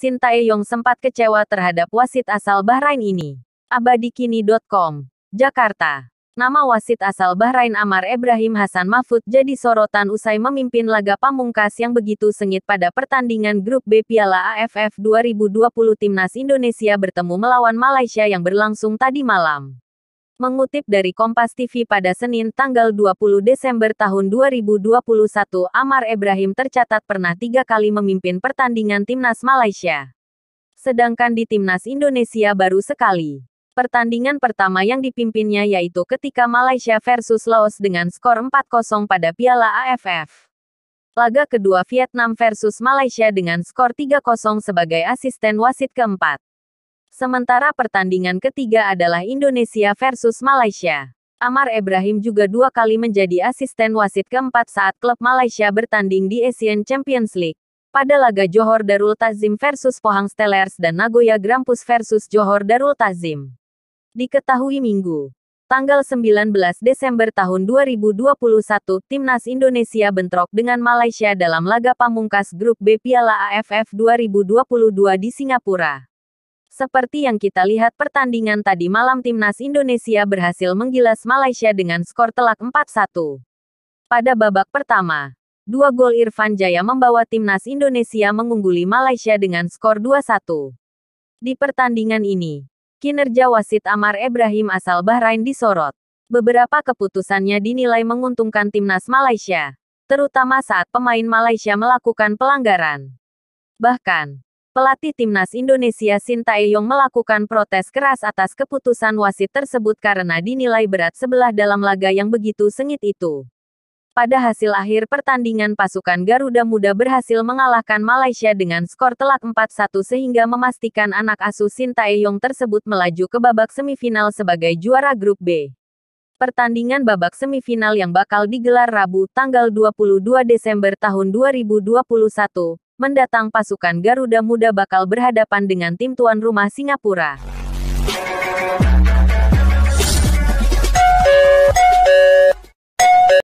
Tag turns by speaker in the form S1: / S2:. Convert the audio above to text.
S1: Shin Taeyong sempat kecewa terhadap wasit asal Bahrain ini. Abadikini.com, Jakarta. Nama wasit asal Bahrain Amar Ibrahim Hasan Mahfud jadi sorotan usai memimpin laga pamungkas yang begitu sengit pada pertandingan grup B Piala AFF 2020 Timnas Indonesia bertemu melawan Malaysia yang berlangsung tadi malam mengutip dari Kompas TV pada Senin tanggal 20 Desember tahun 2021, Amar Ibrahim tercatat pernah tiga kali memimpin pertandingan timnas Malaysia. Sedangkan di timnas Indonesia baru sekali. Pertandingan pertama yang dipimpinnya yaitu ketika Malaysia versus Laos dengan skor 4-0 pada Piala AFF laga kedua Vietnam versus Malaysia dengan skor 3-0 sebagai asisten wasit keempat. Sementara pertandingan ketiga adalah Indonesia versus Malaysia. Amar Ibrahim juga dua kali menjadi asisten wasit keempat saat klub Malaysia bertanding di Asian Champions League. Pada laga Johor Darul Tazim versus Pohang Steelers dan Nagoya Grampus versus Johor Darul Tazim. Diketahui Minggu, tanggal 19 Desember tahun 2021, Timnas Indonesia bentrok dengan Malaysia dalam laga pamungkas grup B Piala AFF 2022 di Singapura. Seperti yang kita lihat pertandingan tadi malam timnas Indonesia berhasil menggilas Malaysia dengan skor telak 4-1. Pada babak pertama, dua gol Irfan Jaya membawa timnas Indonesia mengungguli Malaysia dengan skor 2-1. Di pertandingan ini, kinerja wasit Amar Ibrahim asal Bahrain disorot. Beberapa keputusannya dinilai menguntungkan timnas Malaysia, terutama saat pemain Malaysia melakukan pelanggaran. Bahkan, pelatih timnas Indonesia Sintayong melakukan protes keras atas keputusan wasit tersebut karena dinilai berat sebelah dalam laga yang begitu sengit itu. Pada hasil akhir pertandingan pasukan Garuda Muda berhasil mengalahkan Malaysia dengan skor telak 4-1 sehingga memastikan anak asuh Sintayong tersebut melaju ke babak semifinal sebagai juara grup B. Pertandingan babak semifinal yang bakal digelar Rabu tanggal 22 Desember tahun 2021 mendatang pasukan Garuda Muda bakal berhadapan dengan tim tuan rumah Singapura.